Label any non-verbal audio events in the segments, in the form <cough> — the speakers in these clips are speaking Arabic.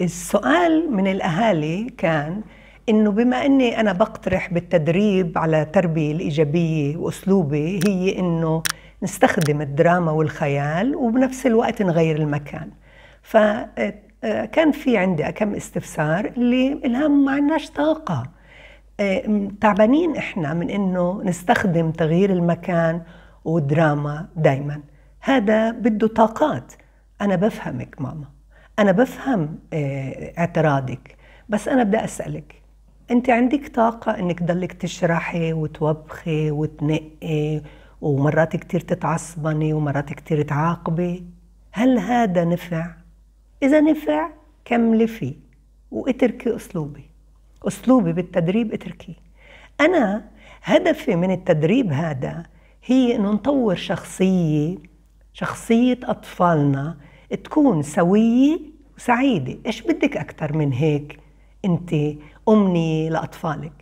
السؤال من الاهالي كان انه بما اني انا بقترح بالتدريب على التربيه الايجابيه واسلوبي هي انه نستخدم الدراما والخيال وبنفس الوقت نغير المكان فكان آه، آه، في عندي كم استفسار اللي الهام ما عندناش طاقه آه، تعبانين احنا من انه نستخدم تغيير المكان ودراما دائما هذا بده طاقات انا بفهمك ماما انا بفهم آه، اعتراضك بس انا بدي اسالك انت عندك طاقه انك تضلك تشرحي وتوبخي وتنقي ومرات كتير تتعصبني ومرات كتير تعاقبي هل هذا نفع اذا نفع كملي فيه واتركي اسلوبي اسلوبي بالتدريب اتركيه انا هدفي من التدريب هذا هي انه نطور شخصيه شخصيه اطفالنا تكون سوية وسعيدة إيش بدك أكثر من هيك أنت أمنية لأطفالك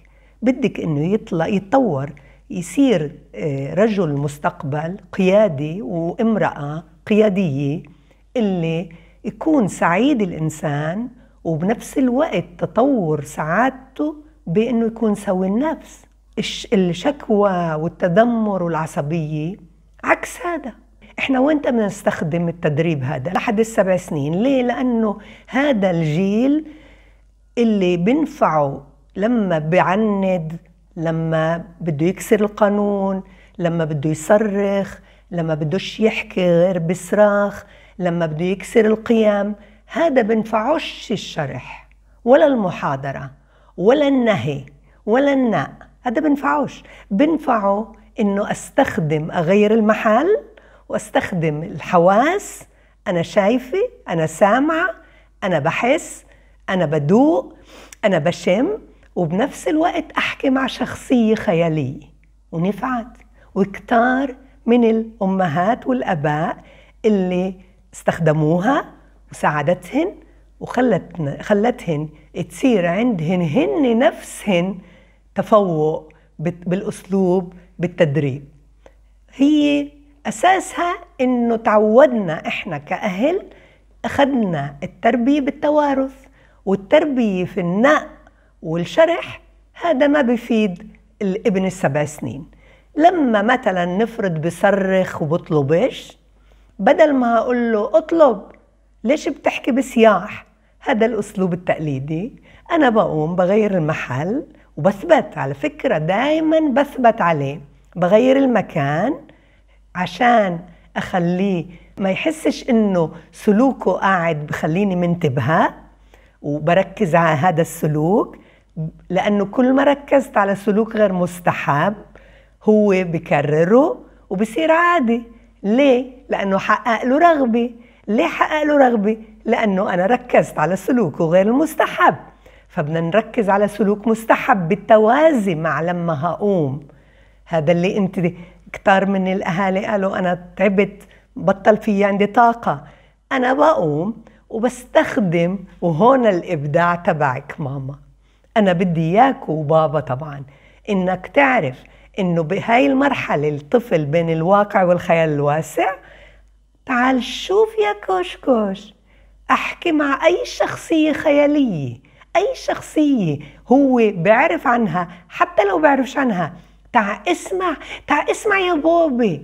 بدك أنه يطلع يتطور يصير آه، رجل مستقبل قيادي وامرأة قيادية اللي يكون سعيد الإنسان وبنفس الوقت تطور سعادته بأنه يكون سوي النفس الشكوى والتذمر والعصبية عكس هذا احنا وانت بنستخدم التدريب هذا لحد السبع سنين ليه لانه هذا الجيل اللي بنفعه لما بعند لما بده يكسر القانون لما بده يصرخ لما بدوش يحكي غير بصراخ لما بده يكسر القيم هذا بنفعوش الشرح ولا المحاضرة ولا النهي ولا الناء هذا بنفعوش بنفعه انه استخدم اغير المحل واستخدم الحواس انا شايفه انا سامعه انا بحس انا بدوق انا بشم وبنفس الوقت احكي مع شخصيه خياليه ونفعت وكتار من الامهات والاباء اللي استخدموها وساعدتهن وخلتن خلتهن تصير عندهن هن نفسهن تفوق بالاسلوب بالتدريب هي أساسها إنه تعودنا إحنا كأهل أخذنا التربية بالتوارث والتربية في النق والشرح هذا ما بفيد الابن السبع سنين لما مثلا نفرض بصرخ ايش بدل ما أقول له أطلب ليش بتحكي بصياح هذا الأسلوب التقليدي أنا بقوم بغير المحل وبثبت على فكرة دايما بثبت عليه بغير المكان عشان اخليه ما يحسش انه سلوكه قاعد بخليني منتبهه وبركز على هذا السلوك لانه كل ما ركزت على سلوك غير مستحب هو بكرره وبصير عادي ليه؟ لانه حقق له رغبه ليه حقق له رغبه؟ لانه انا ركزت على سلوكه غير المستحب فبدنا نركز على سلوك مستحب بالتوازي مع لما هقوم هذا اللي انت كتار من الاهالي قالوا انا تعبت بطل في عندي طاقه انا بقوم وبستخدم وهون الابداع تبعك ماما انا بدي اياك وبابا طبعا انك تعرف انه بهاي المرحله الطفل بين الواقع والخيال الواسع تعال شوف يا كوشكوش احكي مع اي شخصيه خياليه اي شخصيه هو بيعرف عنها حتى لو بيعرفش عنها تعا اسمع تعا اسمع يا بابا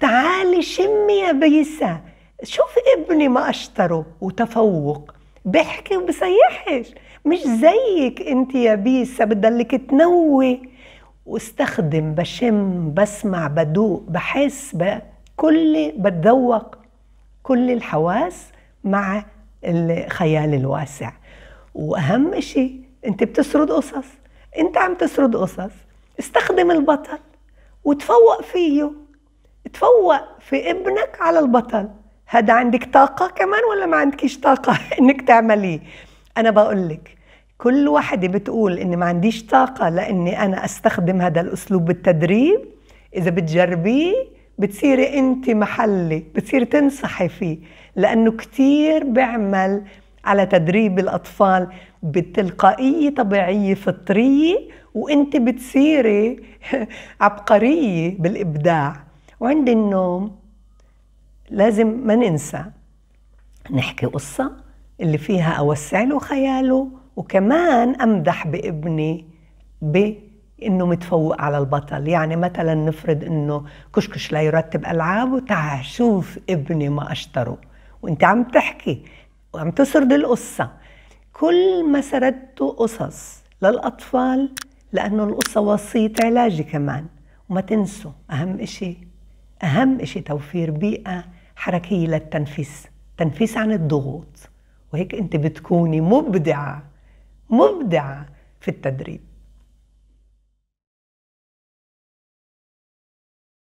تعالي شمي يا بيسا شوف ابني ما أشطره وتفوق بحكي وبصيحش مش زيك انت يا بيسا بتضلك تنوي واستخدم بشم بسمع بدوق بحس بكل بتذوق كل الحواس مع الخيال الواسع واهم شيء انت بتسرد قصص انت عم تسرد قصص استخدم البطل وتفوق فيه تفوق في ابنك على البطل هذا عندك طاقة كمان ولا ما عندكيش طاقة <laughs> انك تعمليه انا بقول لك كل واحدة بتقول اني ما عنديش طاقة لاني انا استخدم هذا الاسلوب بالتدريب اذا بتجربيه بتصيري انت محلي بتصيري تنصحي فيه لانه كتير بعمل على تدريب الأطفال بتلقائية طبيعية فطرية وانت بتصيري <laughs> عبقرية بالإبداع وعند النوم لازم ما ننسى نحكي قصة اللي فيها أوسع له خياله وكمان أمدح بابني بإنه متفوق على البطل يعني مثلا نفرض إنه كشكش لا يرتب ألعابه وتعال شوف ابني ما أشطره وانت عم تحكي وعم تسرد القصة كل ما سردتوا قصص للأطفال لأنه القصة وسيط علاجي كمان وما تنسوا أهم إشي أهم إشي توفير بيئة حركية للتنفيس تنفيس عن الضغوط وهيك أنت بتكوني مبدعة مبدعة في التدريب